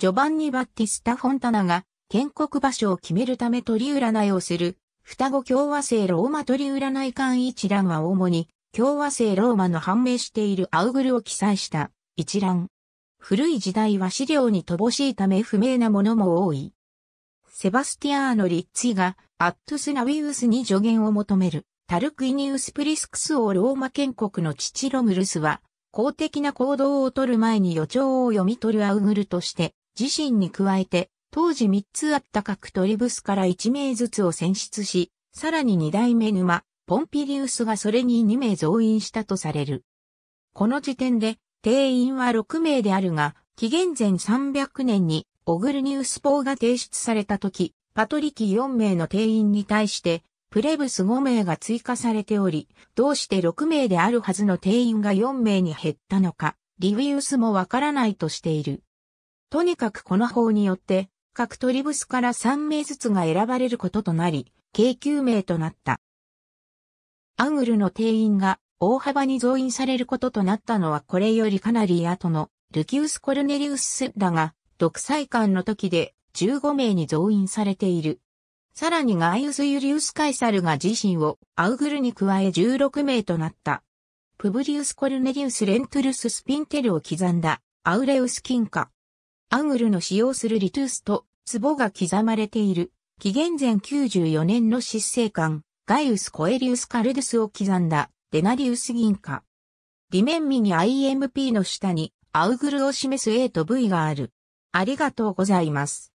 ジョバンニ・バッティスタ・フォンタナが建国場所を決めるため取り占いをする双子共和制ローマ取り占い館一覧は主に共和制ローマの判明しているアウグルを記載した一覧。古い時代は資料に乏しいため不明なものも多い。セバスティアーノ・リッツィがアットス・ナウィウスに助言を求めるタルクイニウス・プリスクス王ローマ建国の父ロムルスは公的な行動を取る前に予兆を読み取るアウグルとして自身に加えて、当時3つあった各トリブスから1名ずつを選出し、さらに2代目沼、ポンピリウスがそれに2名増員したとされる。この時点で、定員は6名であるが、紀元前300年に、オグルニウス法が提出された時、パトリキ4名の定員に対して、プレブス5名が追加されており、どうして6名であるはずの定員が4名に減ったのか、リウィウスもわからないとしている。とにかくこの法によって、各トリブスから3名ずつが選ばれることとなり、計9名となった。アングルの定員が大幅に増員されることとなったのはこれよりかなり後のルキウス・コルネリウスだが、独裁官の時で15名に増員されている。さらにガイウス・ユリウス・カイサルが自身をアウグルに加え16名となった。プブリウス・コルネリウス・レントゥルス・スピンテルを刻んだアウレウス・キンカ。アングルの使用するリトゥースと壺が刻まれている、紀元前94年の執政官、ガイウス・コエリウス・カルデスを刻んだ、デナリウス銀貨。メ面ミに IMP の下に、アウグルを示す A と V がある。ありがとうございます。